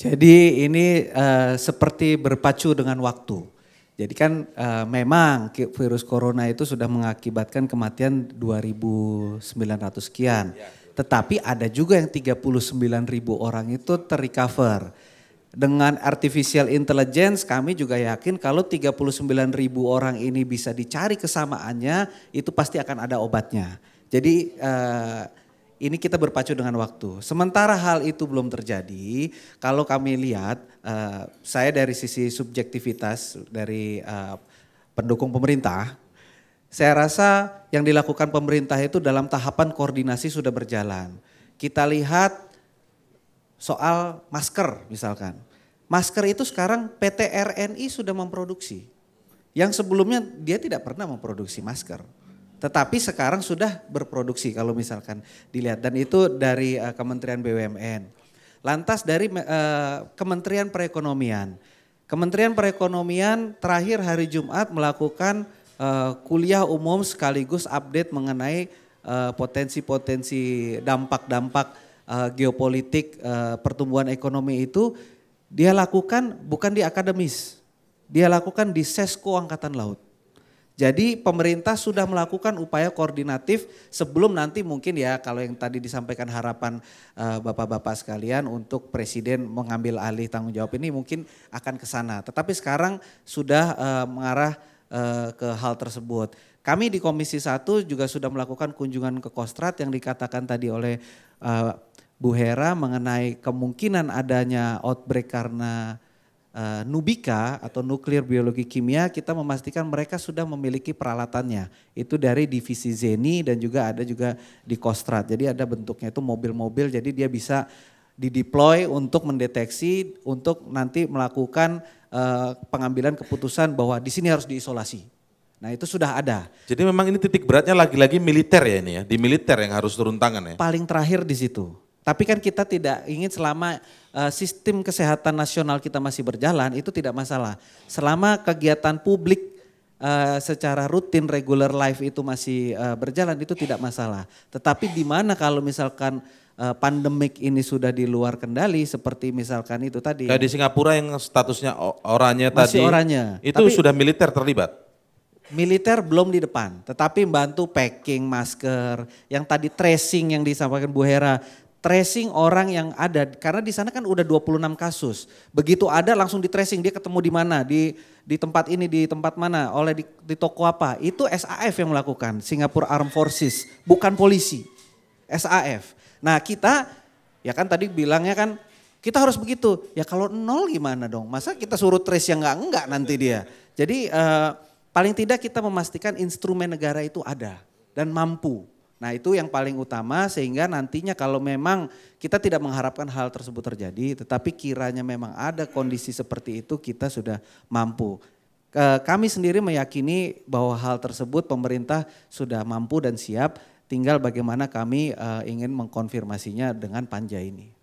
Jadi ini uh, seperti berpacu dengan waktu. Jadi kan uh, memang virus corona itu sudah mengakibatkan kematian 2.900 sekian. Iya, Tetapi ada juga yang 39.000 orang itu terrecover. Dengan artificial intelligence kami juga yakin kalau 39.000 orang ini bisa dicari kesamaannya itu pasti akan ada obatnya. Jadi uh, ini kita berpacu dengan waktu. Sementara hal itu belum terjadi, kalau kami lihat, uh, saya dari sisi subjektivitas dari uh, pendukung pemerintah, saya rasa yang dilakukan pemerintah itu dalam tahapan koordinasi sudah berjalan. Kita lihat soal masker misalkan. Masker itu sekarang PT RNI sudah memproduksi. Yang sebelumnya dia tidak pernah memproduksi masker tetapi sekarang sudah berproduksi kalau misalkan dilihat dan itu dari uh, Kementerian BUMN. Lantas dari uh, Kementerian Perekonomian. Kementerian Perekonomian terakhir hari Jumat melakukan uh, kuliah umum sekaligus update mengenai potensi-potensi uh, dampak-dampak uh, geopolitik uh, pertumbuhan ekonomi itu dia lakukan bukan di akademis. Dia lakukan di Sesko Angkatan Laut. Jadi pemerintah sudah melakukan upaya koordinatif sebelum nanti mungkin ya kalau yang tadi disampaikan harapan eh, bapak-bapak uh, sekalian untuk presiden mengambil alih tanggung jawab ini mungkin akan ke sana. Tetapi sekarang sudah uh, mengarah uh, ke hal tersebut. Kami di Komisi 1 juga sudah melakukan kunjungan ke Kostrat yang dikatakan tadi oleh uh, Bu Hera mengenai kemungkinan adanya outbreak karena uh, eh, Nubika atau nuklir biologi kimia kita memastikan mereka sudah memiliki peralatannya. Itu dari divisi Zeni dan juga ada juga di Kostrad Jadi ada bentuknya itu mobil-mobil jadi dia bisa dideploy untuk mendeteksi untuk nanti melakukan uh, pengambilan keputusan bahwa di sini harus diisolasi. Nah itu sudah ada. Jadi memang ini titik beratnya lagi-lagi militer ya ini ya, di militer yang harus turun tangan ya? Paling terakhir di situ. Tapi kan kita tidak ingin selama Eh, sistem kesehatan nasional kita masih berjalan itu tidak masalah. Selama kegiatan publik eh, secara rutin regular life itu masih eh, berjalan itu tidak masalah. Tetapi di mana kalau misalkan pandemik ini sudah di luar kendali seperti misalkan itu tadi. Kayak di Singapura yang statusnya orangnya tadi. orangnya. Itu Tapi, sudah militer terlibat. Militer belum di depan, tetapi membantu packing masker, yang tadi tracing yang disampaikan Bu Hera, tracing orang yang ada karena di sana kan udah 26 kasus. Begitu ada langsung di tracing dia ketemu di mana, di di tempat ini, di tempat mana, oleh di, di toko apa. Itu SAF yang melakukan, Singapore Armed Forces, bukan polisi. SAF. Nah, kita ya kan tadi bilangnya kan kita harus begitu. Ya kalau nol gimana dong? Masa kita suruh trace yang enggak enggak nanti dia. Jadi eh, paling tidak kita memastikan instrumen negara itu ada dan mampu Nah itu yang paling utama sehingga nantinya kalau memang kita tidak mengharapkan hal tersebut terjadi tetapi kiranya memang ada kondisi seperti itu kita sudah mampu. Kami sendiri meyakini bahwa hal tersebut pemerintah sudah mampu dan siap tinggal bagaimana kami eh, ingin mengkonfirmasinya dengan panja ini.